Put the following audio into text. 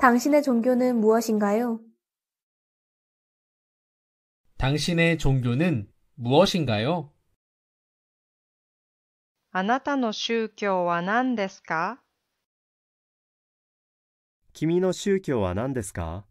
당신의 종교는 무엇인가요? 당신의 종교는 무엇인가요? あなたの宗教は何ですか君の宗教は何ですか